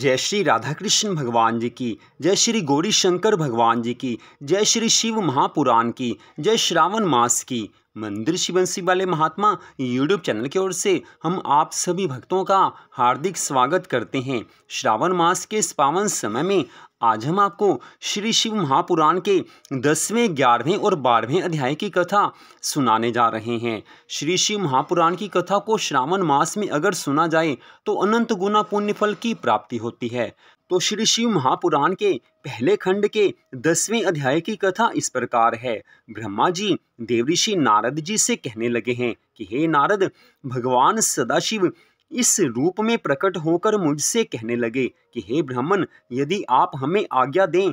जय श्री राधा कृष्ण भगवान जी की जय श्री गौरी शंकर भगवान जी की जय श्री शिव महापुराण की जय श्रावण मास की मंदिर शिवंशी वाले महात्मा यूट्यूब चैनल की ओर से हम आप सभी भक्तों का हार्दिक स्वागत करते हैं श्रावण मास के इस पावन समय में आज हम आपको श्री शिव महापुराण के दसवें ग्यारहवें और बारहवें अध्याय की कथा सुनाने जा रहे हैं श्री शिव महापुराण की कथा को श्रावण मास में अगर सुना जाए तो अनंत गुना पुण्यफल की प्राप्ति होती है तो श्री शिव महापुराण के पहले खंड के दसवें अध्याय की कथा इस प्रकार है ब्रह्मा जी देवऋषि नारद जी से कहने लगे हैं कि हे नारद भगवान सदाशिव इस रूप में प्रकट होकर मुझसे कहने लगे कि हे ब्राह्मण यदि आप हमें आज्ञा दें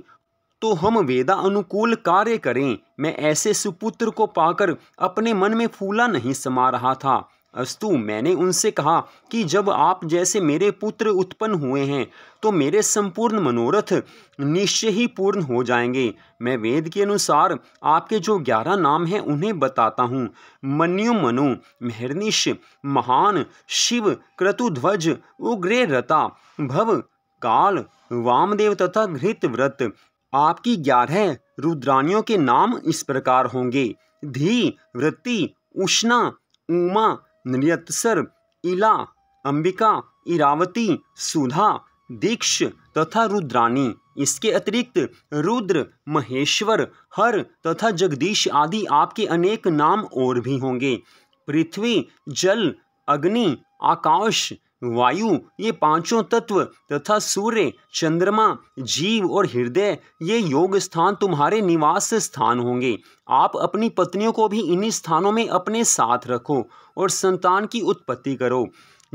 तो हम वेदा अनुकूल कार्य करें मैं ऐसे सुपुत्र को पाकर अपने मन में फूला नहीं समा रहा था अस्तु मैंने उनसे कहा कि जब आप जैसे मेरे पुत्र उत्पन्न हुए हैं तो मेरे संपूर्ण मनोरथ निश्चय ही पूर्ण हो जाएंगे मैं वेद के अनुसार आपके जो ग्यारह नाम हैं उन्हें बताता हूँ मनु मनु मेहरनिश महान शिव क्रतुध्वज उग्रे रता भव काल वामदेव तथा घृत व्रत आपकी ग्यारह रुद्राणियों के नाम इस प्रकार होंगे धी वृत्ति उष्णा उमा नृत्यसर इला अंबिका इरावती सुधा दीक्ष तथा रुद्रानी इसके अतिरिक्त रुद्र महेश्वर हर तथा जगदीश आदि आपके अनेक नाम और भी होंगे पृथ्वी जल अग्नि आकाश वायु ये पांचों तत्व तथा सूर्य चंद्रमा जीव और हृदय ये योग स्थान तुम्हारे निवास स्थान होंगे आप अपनी पत्नियों को भी इन्हीं स्थानों में अपने साथ रखो और संतान की उत्पत्ति करो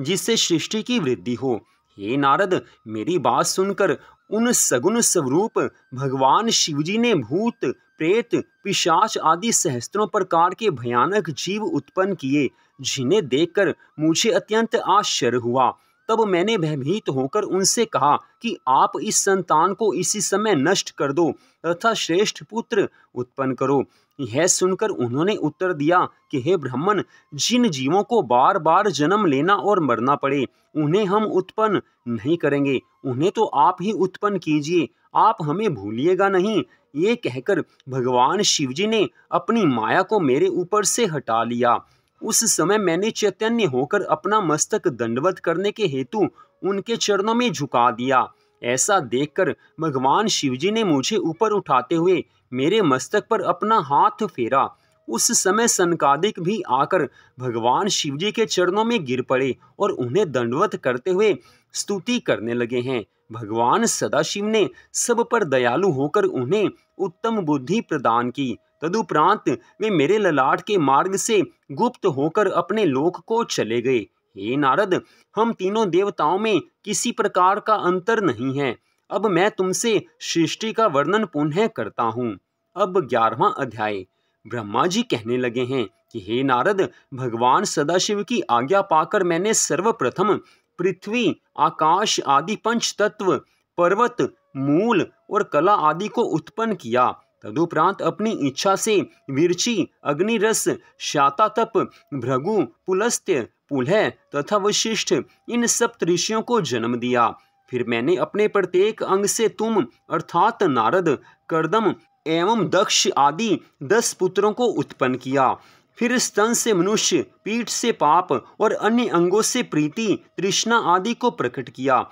जिससे सृष्टि की वृद्धि हो हे नारद मेरी बात सुनकर उन सगुण स्वरूप भगवान शिवजी ने भूत प्रेत पिशाच आदि सहस्त्रों प्रकार के भयानक जीव उत्पन्न किए जिन्हें देखकर मुझे अत्यंत आश्चर्य हुआ तब मैंने भयभीत होकर उनसे कहा कि आप इस संतान को इसी समय नष्ट कर दो तथा श्रेष्ठ पुत्र उत्पन्न करो यह सुनकर उन्होंने उत्तर दिया कि हे ब्राह्मण जिन जीवों को बार बार जन्म लेना और मरना पड़े उन्हें हम उत्पन्न नहीं करेंगे उन्हें तो आप ही उत्पन्न कीजिए आप हमें भूलिएगा नहीं ये कहकर भगवान शिवजी ने अपनी माया को मेरे ऊपर से हटा लिया उस समय मैंने चैतन्य होकर अपना मस्तक दंडवत करने के हेतु उनके चरणों में झुका दिया ऐसा देखकर भगवान शिवजी ने मुझे ऊपर उठाते हुए मेरे मस्तक पर अपना हाथ फेरा उस समय सनकादिक भी आकर भगवान शिवजी के चरणों में गिर पड़े और उन्हें दंडवत करते हुए स्तुति करने लगे हैं भगवान सदाशिव ने सब पर दयालु होकर उन्हें उत्तम बुद्धि प्रदान की तदुपरांत वे मेरे ललाट के मार्ग से गुप्त होकर अपने लोक को चले गए हे नारद हम तीनों देवताओं में किसी प्रकार का अंतर नहीं है अब मैं तुमसे सृष्टि का वर्णन पुनः करता हूँ अब ग्यारहवा अध्याय ब्रह्मा जी कहने लगे हैं कि हे नारद भगवान सदाशिव की आज्ञा पाकर मैंने सर्वप्रथम पृथ्वी आकाश आदि पंच तत्व पर्वत मूल और कला आदि को उत्पन्न किया तदुपरांत अपनी इच्छा से विरचि अग्निरस शातातप भृगु पुलस्त्य पुलह तथा वशिष्ठ इन सप्त ऋषियों को जन्म दिया फिर मैंने अपने प्रत्येक अंग से तुम अर्थात नारद करदम एवं दक्ष आदि दस पुत्रों को उत्पन्न किया फिर स्तन से मनुष्य पीठ से पाप और अन्य अंगों से प्रीति तृष्णा आदि को प्रकट किया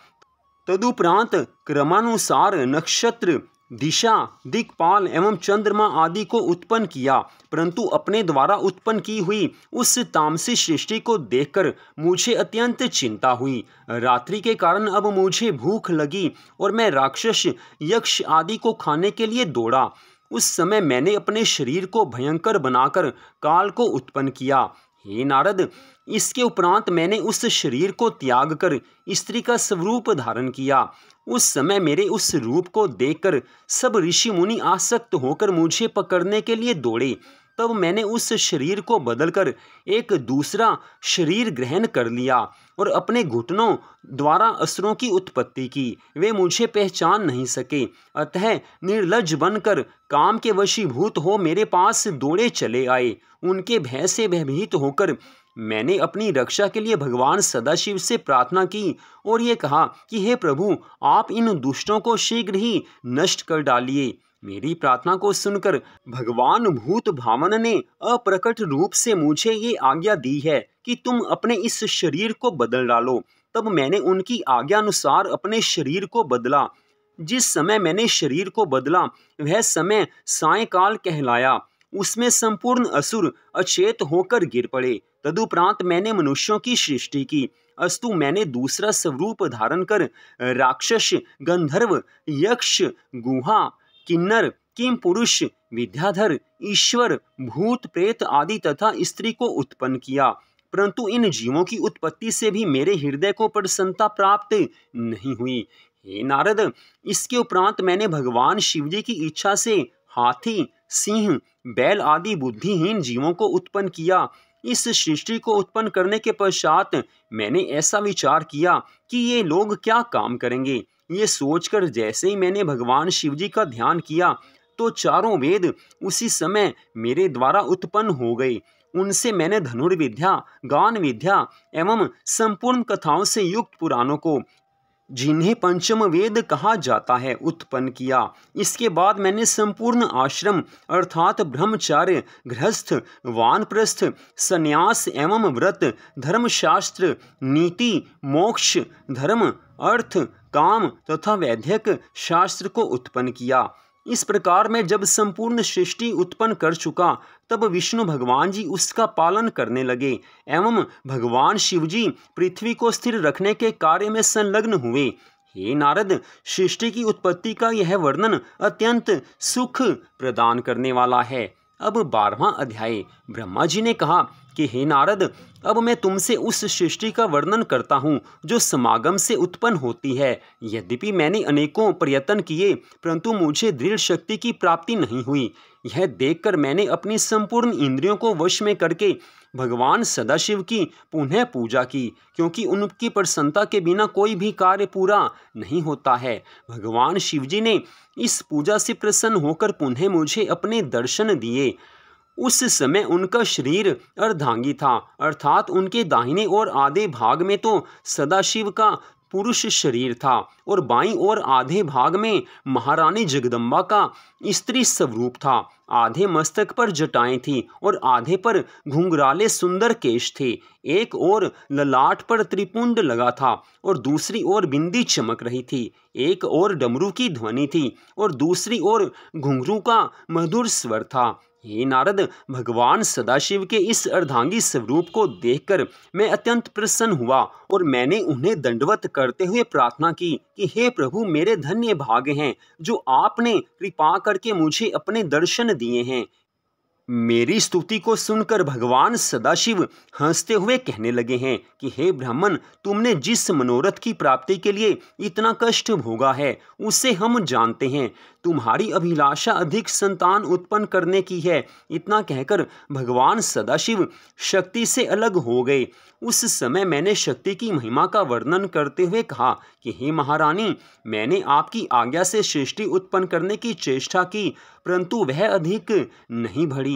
तदुपरांत क्रमानुसार नक्षत्र दिशा दिक्पाल एवं चंद्रमा आदि को उत्पन्न किया परंतु अपने द्वारा उत्पन्न की हुई उस तामसी सृष्टि को देखकर मुझे अत्यंत चिंता हुई रात्रि के कारण अब मुझे भूख लगी और मैं राक्षस यक्ष आदि को खाने के लिए दौड़ा उस समय मैंने अपने शरीर को भयंकर बनाकर काल को उत्पन्न किया हे नारद इसके उपरांत मैंने उस शरीर को त्याग कर स्त्री का स्वरूप धारण किया उस समय मेरे उस रूप को देखकर सब ऋषि मुनि आसक्त होकर मुझे पकड़ने के लिए दौड़े तब मैंने उस शरीर को बदलकर एक दूसरा शरीर ग्रहण कर लिया और अपने घुटनों द्वारा असरों की उत्पत्ति की वे मुझे पहचान नहीं सके अतः निर्लज बनकर काम के वशीभूत हो मेरे पास दौड़े चले आए उनके भय से भयभीत होकर मैंने अपनी रक्षा के लिए भगवान सदाशिव से प्रार्थना की और ये कहा कि हे प्रभु आप इन दुष्टों को शीघ्र ही नष्ट कर डालिए मेरी प्रार्थना को सुनकर भगवान भूत भामन ने अप्रकट रूप से मुझे ये आज्ञा दी है कि तुम अपने इस शरीर को बदल डालो तब मैंने उनकी आज्ञा अनुसार अपने शरीर को बदला जिस समय मैंने शरीर को बदला वह समय सायकाल कहलाया उसमें संपूर्ण असुर अचेत होकर गिर पड़े तदुपरांत मैंने मनुष्यों की सृष्टि की अस्तु मैंने दूसरा स्वरूप धारण कर राक्षस गंधर्व यक्ष गुहा किन्नर किम पुरुष विद्याधर ईश्वर भूत प्रेत आदि तथा स्त्री को उत्पन्न किया परंतु इन जीवों की उत्पत्ति से भी मेरे हृदय को प्रसन्नता प्राप्त नहीं हुई हे नारद इसके उपरांत मैंने भगवान शिव जी की इच्छा से हाथी सिंह बैल आदि बुद्धिहीन जीवों को उत्पन्न किया इस सृष्टि को उत्पन्न करने के पश्चात मैंने ऐसा विचार किया कि ये लोग क्या काम करेंगे ये सोचकर जैसे ही मैंने भगवान शिव जी का ध्यान किया तो चारों वेद उसी समय मेरे द्वारा उत्पन्न हो गए उनसे मैंने धनुर्विद्या गान विद्या एवं संपूर्ण कथाओं से युक्त पुराणों को जिन्हें पंचम वेद कहा जाता है उत्पन्न किया इसके बाद मैंने संपूर्ण आश्रम अर्थात ब्रह्मचार्य गृहस्थ वानप्रस्थ संन्यास एवं व्रत धर्मशास्त्र नीति मोक्ष धर्म अर्थ काम तथा वैध्यक शास्त्र को उत्पन्न किया इस प्रकार में जब संपूर्ण सृष्टि उत्पन्न कर चुका तब विष्णु भगवान जी उसका पालन करने लगे एवं भगवान शिव जी पृथ्वी को स्थिर रखने के कार्य में संलग्न हुए हे नारद सृष्टि की उत्पत्ति का यह वर्णन अत्यंत सुख प्रदान करने वाला है अब बारवा अध्याय ब्रह्मा जी ने कहा कि हे नारद अब मैं तुमसे उस सृष्टि का वर्णन करता हूँ जो समागम से उत्पन्न होती है यद्यपि मैंने अनेकों प्रयत्न किए परंतु मुझे दृढ़ शक्ति की प्राप्ति नहीं हुई यह देखकर मैंने अपनी संपूर्ण इंद्रियों को वश में करके भगवान सदाशिव की पुनः पूजा की क्योंकि उनकी प्रसन्नता के बिना कोई भी कार्य पूरा नहीं होता है भगवान शिवजी ने इस पूजा से प्रसन्न होकर पुनः मुझे अपने दर्शन दिए उस समय उनका शरीर अर्धांगी था अर्थात उनके दाहिने और आधे भाग में तो सदाशिव का पुरुष शरीर था और बाईं ओर आधे भाग में महारानी जगदम्बा का स्त्री स्वरूप था आधे मस्तक पर जटाएं थी और आधे पर घुंघराले सुंदर केश थे एक ओर ललाट पर त्रिपुंड लगा था और दूसरी ओर बिंदी चमक रही थी एक ओर डमरू की ध्वनि थी और दूसरी ओर घुंघरू का मधुर स्वर था हे नारद भगवान सदाशिव के इस अर्धांगी स्वरूप को देखकर मैं अत्यंत प्रसन्न हुआ और मैंने उन्हें दंडवत करते हुए प्रार्थना की कि हे प्रभु मेरे धन्य भाग हैं जो आपने कृपा करके मुझे अपने दर्शन दिए हैं मेरी स्तुति को सुनकर भगवान सदाशिव हंसते हुए कहने लगे हैं कि हे ब्राह्मण तुमने जिस मनोरथ की प्राप्ति के लिए इतना कष्ट भोगा है उसे हम जानते हैं तुम्हारी अभिलाषा अधिक संतान उत्पन्न करने की है इतना कहकर भगवान सदाशिव शक्ति से अलग हो गए उस समय मैंने शक्ति की महिमा का वर्णन करते हुए कहा कि हे महारानी मैंने आपकी आज्ञा से सृष्टि उत्पन्न करने की चेष्टा की परंतु वह अधिक नहीं भरी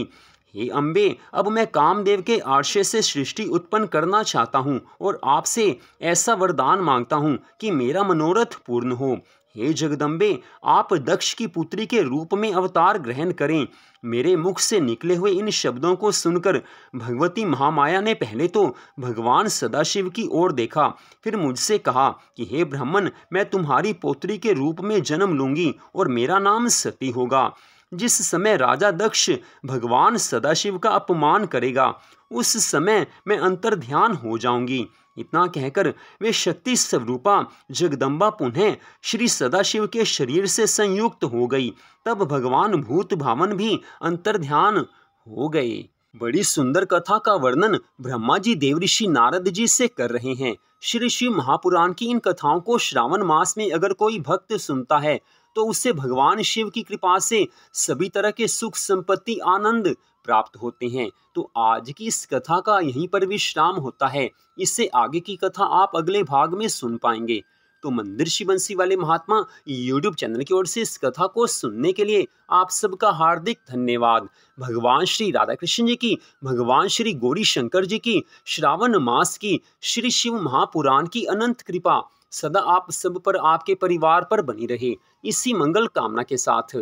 हे अम्बे अब मैं कामदेव के आशय से सृष्टि उत्पन्न करना चाहता हूँ और आपसे ऐसा वरदान मांगता हूँ कि मेरा मनोरथ पूर्ण हो हे जगदम्बे आप दक्ष की पुत्री के रूप में अवतार ग्रहण करें मेरे मुख से निकले हुए इन शब्दों को सुनकर भगवती महामाया ने पहले तो भगवान सदाशिव की ओर देखा फिर मुझसे कहा कि हे ब्राह्मण मैं तुम्हारी पोत्री के रूप में जन्म लूँगी और मेरा नाम सती होगा जिस समय राजा दक्ष भगवान सदाशिव का अपमान करेगा उस समय मैं ध्यान हो जाऊंगी इतना कहकर वे शक्ति स्वरूपा जगदम्बा पुनः श्री सदाशिव के शरीर से संयुक्त हो गई तब भगवान भूत भावन भी अंतर ध्यान हो गए बड़ी सुंदर कथा का वर्णन ब्रह्मा जी देवऋषि नारद जी से कर रहे हैं श्री शिव महापुराण की इन कथाओं को श्रावण मास में अगर कोई भक्त सुनता है तो उसे भगवान शिव की कृपा से सभी तरह के सुख संपत्ति आनंद प्राप्त होते हैं तो आज की इस कथा का यहीं पर विश्राम होता है इससे आगे की कथा आप अगले भाग में सुन पाएंगे तो मंदिर शिव बंसी वाले महात्मा YouTube चैनल की ओर से इस कथा को सुनने के लिए आप सबका हार्दिक धन्यवाद भगवान श्री राधा कृष्ण जी की भगवान श्री गौरी शंकर जी की श्रावण मास की श्री शिव महापुराण की अनंत कृपा सदा आप सब पर आपके परिवार पर बनी रहे इसी मंगल कामना के साथ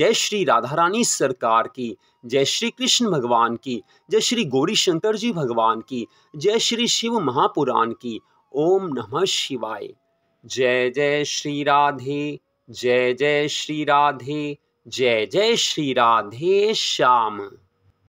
जय श्री राधा रानी सरकार की जय श्री कृष्ण भगवान की जय श्री गौरी शंकर जी भगवान की जय श्री शिव महापुराण की ओम नमः शिवाय जय जय श्री राधे जय जय श्री राधे जय जय श्री राधे श्याम